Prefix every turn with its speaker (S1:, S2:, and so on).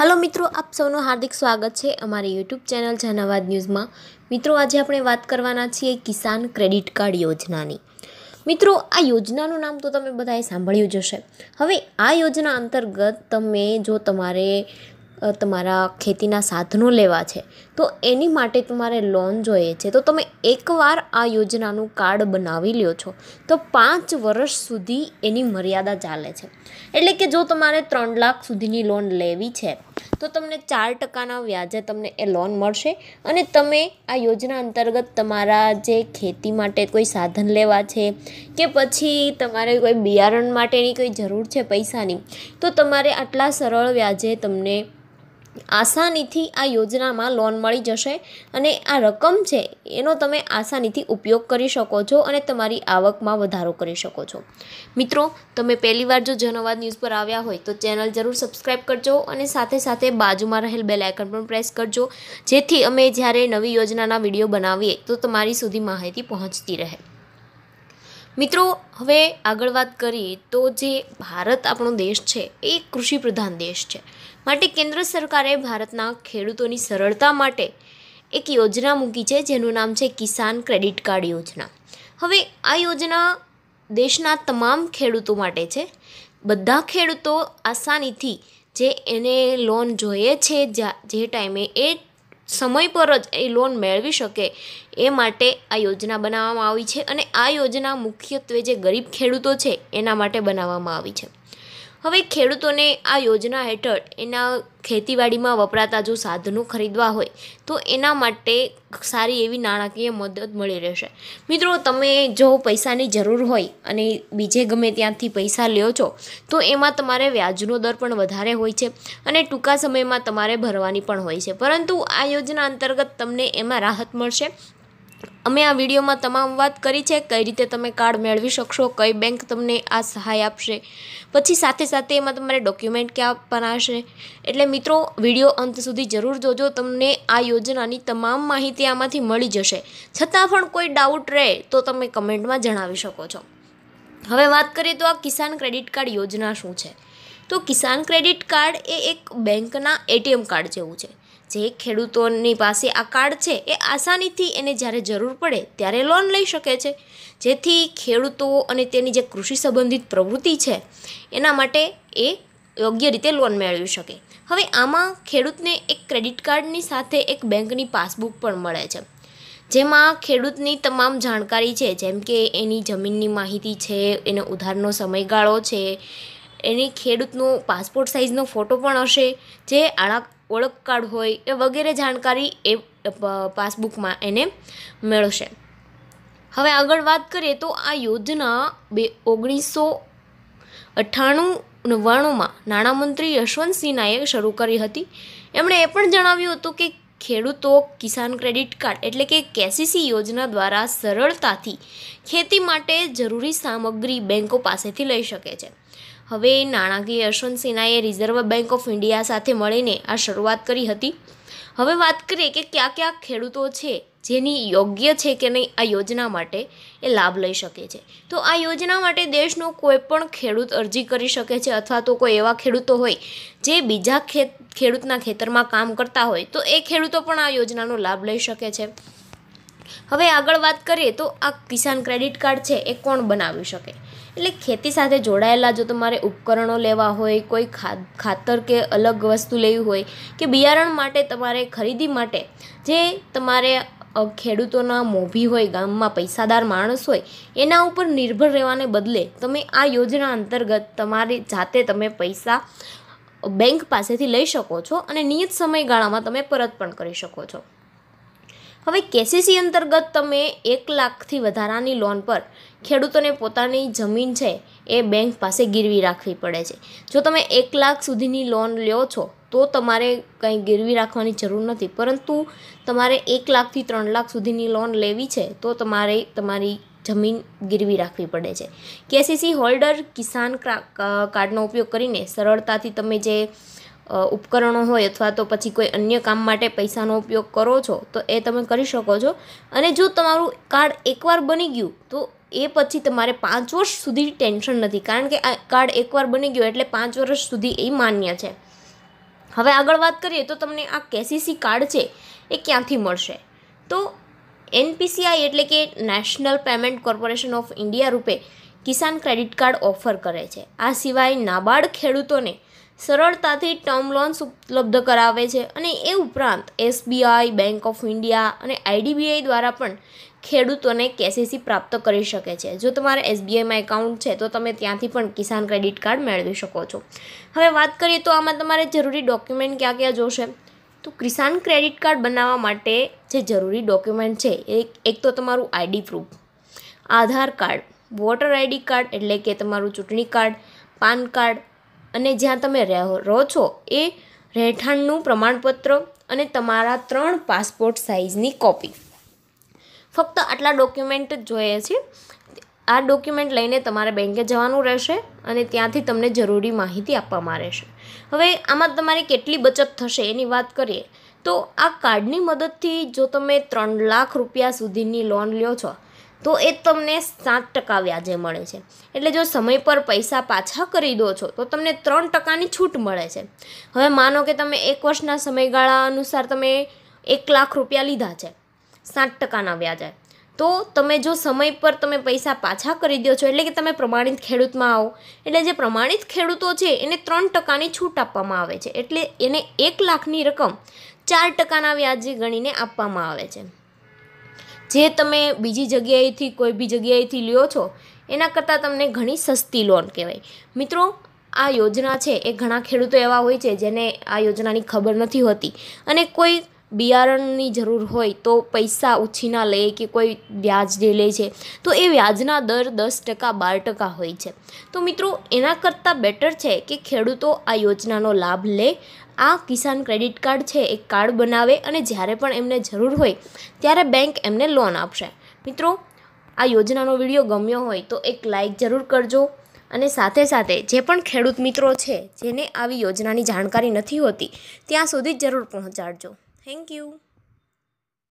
S1: hello મિત્રો આપ સૌનું હાર્દિક સ્વાગત છે અમારી યુટ્યુબ ચેનલ જહાનાબાદ ન્યૂઝમાં મિત્રો આજે આપણે વાત કરવાના છીએ કિસાન ક્રેડિટ કાર્ડ યોજનાની મિત્રો આ યોજનાનું નામ તો તમે બધાએ સાંભળ્યું જ હશે હવે આ યોજના અંતર્ગત તમે જો તમારે તમારા ખેતીના સાધનો લેવા છે તો એની માટે તમારે લોન જોઈએ છે તો તમે એકવાર આ યોજનાનું કાર્ડ બનાવી લ્યો છો તો પાંચ વર્ષ સુધી એની મર્યાદા ચાલે છે એટલે કે જો તમારે ત્રણ લાખ સુધીની લોન લેવી છે તો તમને ચાર ટકાના વ્યાજે તમને એ લોન મળશે અને તમે આ યોજના અંતર્ગત તમારા જે ખેતી માટે કોઈ સાધન લેવા છે કે પછી તમારે કોઈ બિયારણ માટેની કોઈ જરૂર છે પૈસાની તો તમારે આટલા સરળ વ્યાજે તમને આસાનીથી આ યોજનામાં લોન મળી જશે અને આ રકમ છે એનો તમે આસાનીથી ઉપયોગ કરી શકો છો અને તમારી આવકમાં વધારો કરી શકો છો મિત્રો તમે પહેલીવાર જો જનવાદ ન્યૂઝ પર આવ્યા હોય તો ચેનલ જરૂર સબસ્ક્રાઈબ કરજો અને સાથે સાથે બાજુમાં રહેલ બેલ આઇકન પણ પ્રેસ કરજો જેથી અમે જ્યારે નવી યોજનાના વિડીયો બનાવીએ તો તમારી સુધી માહિતી પહોંચતી રહે મિત્રો હવે આગળ વાત કરીએ તો જે ભારત આપણો દેશ છે એ કૃષિ પ્રધાન દેશ છે માટે કેન્દ્ર સરકારે ભારતના ખેડૂતોની સરળતા માટે એક યોજના મૂકી છે જેનું નામ છે કિસાન ક્રેડિટ કાર્ડ યોજના હવે આ યોજના દેશના તમામ ખેડૂતો માટે છે બધા ખેડૂતો આસાનીથી જે એને લોન જોઈએ છે જે ટાઈમે એ સમય પર જ એ લોન મેળવી શકે એ માટે આ યોજના બનાવવામાં આવી છે અને આ યોજના મુખ્યત્વે જે ગરીબ ખેડૂતો છે એના માટે બનાવવામાં આવી છે હવે ખેડૂતોને આ યોજના હેઠળ એના ખેતીવાડીમાં વપરાતા જો સાધનો ખરીદવા હોય તો એના માટે સારી એવી નાણાકીય મદદ મળી રહેશે મિત્રો તમે જો પૈસાની જરૂર હોય અને બીજે ગમે ત્યાંથી પૈસા લ્યો છો તો એમાં તમારે વ્યાજનો દર પણ વધારે હોય છે અને ટૂંકા સમયમાં તમારે ભરવાની પણ હોય છે પરંતુ આ યોજના અંતર્ગત તમને એમાં રાહત મળશે અમે આ વિડીયોમાં તમામ વાત કરી છે કઈ રીતે તમે કાર્ડ મેળવી શકશો કઈ બેંક તમને આ સહાય આપશે પછી સાથે સાથે એમાં તમારે ડોક્યુમેન્ટ ક્યાં આપવાના હશે એટલે મિત્રો વિડીયો અંત સુધી જરૂર જોજો તમને આ યોજનાની તમામ માહિતી આમાંથી મળી જશે છતાં પણ કોઈ ડાઉટ રહે તો તમે કમેન્ટમાં જણાવી શકો છો હવે વાત કરીએ તો આ કિસાન ક્રેડિટ કાર્ડ યોજના શું છે તો કિસાન ક્રેડિટ કાર્ડ એ એક બેંકના એટીએમ કાર્ડ જેવું છે જે ખેડૂતોની પાસે આ કાર્ડ છે એ આસાનીથી એને જ્યારે જરૂર પડે ત્યારે લોન લઈ શકે છે જેથી ખેડૂતો અને તેની જે કૃષિ સંબંધિત પ્રવૃત્તિ છે એના માટે એ યોગ્ય રીતે લોન મેળવી શકે હવે આમાં ખેડૂતને એક ક્રેડિટ કાર્ડની સાથે એક બેંકની પાસબુક પણ મળે છે જેમાં ખેડૂતની તમામ જાણકારી છે જેમ કે એની જમીનની માહિતી છે એનો ઉધારનો સમયગાળો છે એની ખેડૂતનો પાસપોર્ટ સાઇઝનો ફોટો પણ હશે જે આણા ઓળખ કાર્ડ હોય એ વગેરે જાણકારી એ પાસબુકમાં એને મેળવશે હવે આગળ વાત કરીએ તો આ યોજના બે ઓગણીસો અઠ્ઠાણું નવ્વાણુંમાં નાણામંત્રી યશવંત સિન્હાએ શરૂ કરી હતી એમણે એ પણ જણાવ્યું હતું કે ખેડૂતો કિસાન ક્રેડિટ કાર્ડ એટલે કે કેસીસી યોજના દ્વારા સરળતાથી ખેતી માટે જરૂરી સામગ્રી બેંકો પાસેથી લઈ શકે છે હવે નાણાકીય યશવંત સિન્હાએ રિઝર્વ બેન્ક ઓફ ઇન્ડિયા સાથે મળીને આ શરૂઆત કરી હતી હવે વાત કરીએ કે કયા કયા ખેડૂતો છે જેની યોગ્ય છે કે નહીં આ યોજના માટે એ લાભ લઈ શકે છે તો આ યોજના માટે દેશનો કોઈ પણ ખેડૂત અરજી કરી શકે છે અથવા તો કોઈ એવા ખેડૂતો હોય જે બીજા ખેડૂતના ખેતરમાં કામ કરતા હોય તો એ ખેડૂતો પણ આ યોજનાનો લાભ લઈ શકે છે હવે આગળ વાત કરીએ તો આ કિસાન ક્રેડિટ કાર્ડ છે એ કોણ બનાવી શકે એટલે ખેતી સાથે જોડાયેલા જો તમારે ઉપકરણો લેવા હોય કોઈ ખાતર કે અલગ વસ્તુ લેવી હોય કે બિયારણ માટે તમારે ખરીદી માટે જે તમારે ખેડૂતોના મોભી હોય ગામમાં પૈસાદાર માણસ હોય એના ઉપર નિર્ભર રહેવાને બદલે તમે આ યોજના અંતર્ગત તમારી જાતે તમે પૈસા બેંક પાસેથી લઈ શકો છો અને નિયત સમયગાળામાં તમે પરત પણ કરી શકો છો હવે કેસીસી અંતર્ગત તમે એક લાખથી વધારાની લોન પર ખેડૂતોને પોતાની જમીન છે એ બેંક પાસે ગીરવી રાખવી પડે છે જો તમે એક લાખ સુધીની લોન લ્યો છો તો તમારે કંઈ ગીરવી રાખવાની જરૂર નથી પરંતુ તમારે એક લાખથી ત્રણ લાખ સુધીની લોન લેવી છે તો તમારે તમારી જમીન ગીરવી રાખવી પડે છે કેસીસી હોલ્ડર કિસાન કાર્ડનો ઉપયોગ કરીને સરળતાથી તમે જે ઉપકરણો હોય અથવા તો પછી કોઈ અન્ય કામ માટે પૈસાનો ઉપયોગ કરો છો તો એ તમે કરી શકો છો અને જો તમારું કાર્ડ એકવાર બની ગયું તો એ પછી તમારે પાંચ વર્ષ સુધી ટેન્શન નથી કારણ કે આ કાર્ડ એકવાર બની ગયું એટલે પાંચ વર્ષ સુધી એ માન્ય છે હવે આગળ વાત કરીએ તો તમને આ કેસીસી કાર્ડ છે એ ક્યાંથી મળશે તો એનપીસીઆઈ એટલે કે national payment corporation of India RuPay Kisan credit card offer કરે છે આ સિવાય નાબાર્ડ ખેડૂતોને સરળતાથી ટર્મ લોન્સ ઉપલબ્ધ કરાવે છે અને એ ઉપરાંત એસબીઆઈ બેંક ઓફ ઇન્ડિયા અને આઈડીબીઆઈ દ્વારા પણ ખેડૂતોને કેસીસી પ્રાપ્ત કરી શકે છે જો તમારે એસબીઆઈમાં એકાઉન્ટ છે તો તમે ત્યાંથી પણ કિસાન ક્રેડિટ કાર્ડ મેળવી શકો છો હવે વાત કરીએ તો આમાં તમારે જરૂરી ડોક્યુમેન્ટ ક્યાં ક્યાં જોશે તો કિસાન ક્રેડિટ કાર્ડ બનાવવા માટે જે જરૂરી ડોક્યુમેન્ટ છે એક એક તો તમારું ID proof Aadhaar card voter ID card એટલે કે તમારું ચૂંટણી કાર્ડ પાન કાર્ડ અને જ્યાં તમે રહો છો એ રહેઠાણનું પ્રમાણપત્ર અને તમારા ત્રણ પાસપોર્ટ સાઇઝની કોપી ફક્ત આટલા ડોક્યુમેન્ટ જ જોઈએ છે આ ડોક્યુમેન્ટ લઈને તમારે બેંકે જવાનું રહેશે અને ત્યાંથી તમને જરૂરી માહિતી આપવામાં રહેશે હવે આમાં તમારી કેટલી બચત થશે એની વાત કરીએ તો આ કાર્ડની મદદથી જો તમે ત્રણ લાખ રૂપિયા સુધીની લોન લ્યો છો તો એ તમને સાત ટકા વ્યાજે મળે છે એટલે જો સમય પર પૈસા પાછા કરી દો છો તો તમને ત્રણ ટકાની છૂટ મળે છે હવે માનો કે તમે એક વર્ષના સમયગાળા અનુસાર તમે એક લાખ રૂપિયા લીધા છે સાત ટકાના વ્યાજે તો તમે જો સમય પર તમે પૈસા પાછા કરી દો છો એટલે કે તમે પ્રમાણિત ખેડૂતમાં આવો એટલે જે પ્રમાણિત ખેડૂતો છે એને ત્રણ ટકાની છૂટ આપવામાં આવે છે એટલે એને એક લાખની રકમ ચાર ટકાના વ્યાજે ગણીને આપવામાં આવે છે જે તમે બીજી જગ્યાએથી કોઈ બી જગ્યાએથી લ્યો છો એના કરતાં તમને ઘણી સસ્તી લોન કહેવાય મિત્રો આ યોજના છે એ ઘણા ખેડૂતો એવા હોય છે જેને આ યોજનાની ખબર નથી હોતી અને કોઈ બિયારણની જરૂર હોય તો પૈસા ઉછીના લે કે કોઈ વ્યાજ જે લે છે તો એ વ્યાજના દર દસ ટકા બાર ટકા હોય છે તો મિત્રો એના કરતાં બેટર છે કે ખેડૂતો આ યોજનાનો લાભ લે આ કિસાન ક્રેડિટ કાર્ડ છે એક કાર્ડ બનાવે અને જ્યારે પણ એમને જરૂર હોય ત્યારે બેંક એમને લોન આપશે મિત્રો આ યોજનાનો વિડીયો ગમ્યો હોય તો એક લાઇક જરૂર કરજો અને સાથે સાથે જે પણ ખેડૂત મિત્રો છે જેને આવી યોજનાની જાણકારી નથી હોતી ત્યાં સુધી જરૂર પહોંચાડજો થેન્ક યુ